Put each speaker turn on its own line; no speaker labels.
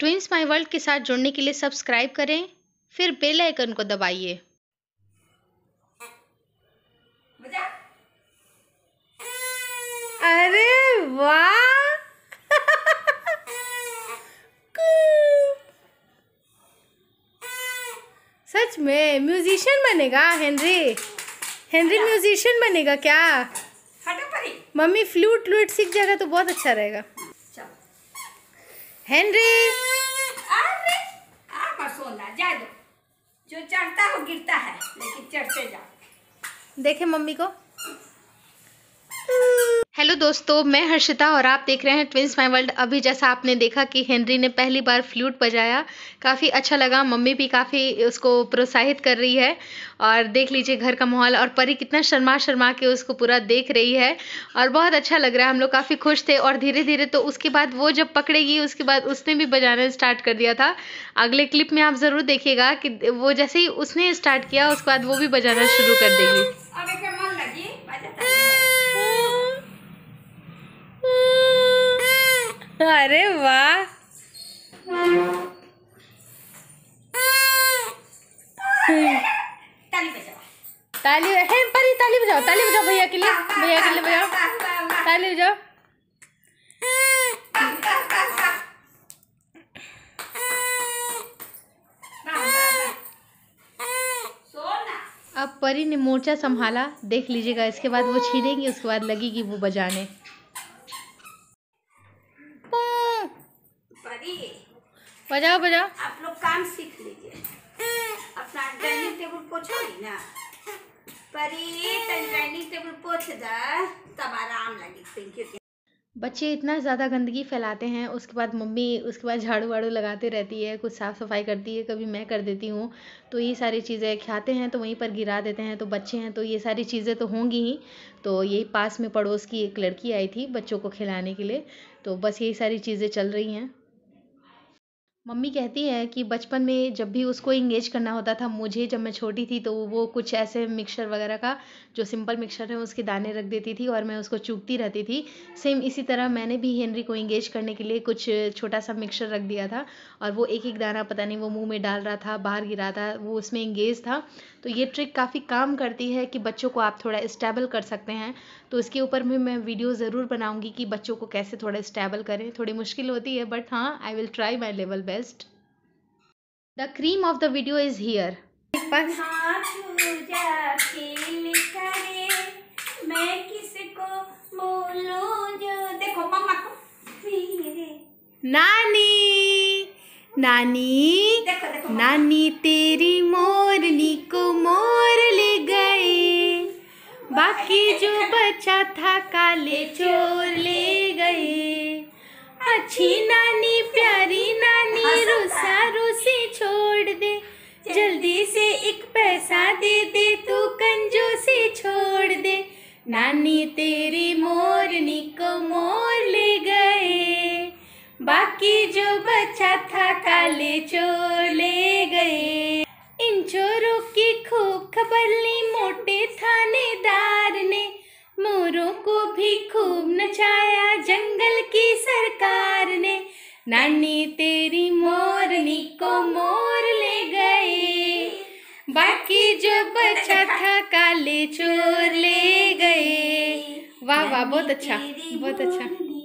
Twins my world के साथ जुड़ने के लिए सब्सक्राइब करें फिर बेल आइकन को दबाइए
अरे वाह
सच में म्यूजिशियन बनेगा हेनरी हेनरी म्यूजिशियन बनेगा क्या मम्मी फ्लूट व्लूट सीख जाएगा तो बहुत अच्छा रहेगा हेनरी
अरे आप सोना जा दो जो चढ़ता हो गिरता है लेकिन चढ़ते जाओ
देखे मम्मी को हेलो दोस्तों मैं हर्षिता और आप देख रहे हैं ट्विंस माई वर्ल्ड अभी जैसा आपने देखा कि हेनरी ने पहली बार फ्लूट बजाया काफ़ी अच्छा लगा मम्मी भी काफ़ी उसको प्रोत्साहित कर रही है और देख लीजिए घर का माहौल और परी कितना शर्मा शर्मा के उसको पूरा देख रही है और बहुत अच्छा लग रहा है हम लोग काफ़ी खुश थे और धीरे धीरे तो उसके बाद वो जब पकड़ेगी उसके बाद उसने भी बजाना स्टार्ट कर दिया था अगले क्लिप में आप ज़रूर देखिएगा कि वो जैसे ही उसने स्टार्ट किया उसके बाद वो भी बजाना शुरू कर देगी अरे वाह
ताली बजाओ है परी ताली बजाओ ताली बजाओ भैया के लिए भैया के लिए बजाओ ताली बजाओ
अब परी ने मोर्चा संभाला देख लीजिएगा इसके बाद वो छीनेगी उसके बाद लगेगी वो बजाने अभी बजाओ बजाओ
आप लोग काम सीख लीजिए अपना डाइनिंग टेबल ना पोछ
बच्चे इतना ज़्यादा गंदगी फैलाते हैं उसके बाद मम्मी उसके बाद झाड़ू वाड़ू लगाते रहती है कुछ साफ़ सफाई करती है कभी मैं कर देती हूँ तो ये सारी चीज़ें खाते हैं तो वहीं पर गिरा देते हैं तो बच्चे हैं तो ये सारी चीज़ें तो होंगी ही तो यही पास में पड़ोस की एक लड़की आई थी बच्चों को खिलाने के लिए तो बस यही सारी चीज़ें चल रही हैं मम्मी कहती है कि बचपन में जब भी उसको इंगेज करना होता था मुझे जब मैं छोटी थी तो वो कुछ ऐसे मिक्सर वगैरह का जो सिंपल मिक्सर है उसके दाने रख देती थी और मैं उसको चूकती रहती थी सेम इसी तरह मैंने भी हेनरी को इंगेज करने के लिए कुछ छोटा सा मिक्सर रख दिया था और वो एक एक दाना पता नहीं वो मुँह में डाल रहा था बाहर गिरा था वो उसमें इंगेज था तो ये ट्रिक काफ़ी काम करती है कि बच्चों को आप थोड़ा स्टेबल कर सकते हैं तो इसके ऊपर भी मैं वीडियो ज़रूर बनाऊँगी कि बच्चों को कैसे थोड़ा स्टेबल करें थोड़ी मुश्किल होती है बट हाँ I will try my level best request. The cream of the video is here.
नानी नानी नानी तेरी मोरनी को मोर ले गए बाकी जो बचा था काले चोर ले गए अच्छी नानी प्यारी सारों से छोड़ दे जल्दी से एक पैसा दे दे तू कंजो से छोड़ दे नानी तेरी मोरनी को मोर ले गए बाकी जो बचा था काले चोर ले गए इन चोरों की खूब खबर ली मोटे थानेदार ने मोरों को भी खूब नचाया जंगल की सरकार नानी तेरी मोरनी को मोर ले गए बाकी जो बचा था काले चोर ले गए वाह वाह बहुत अच्छा बहुत अच्छा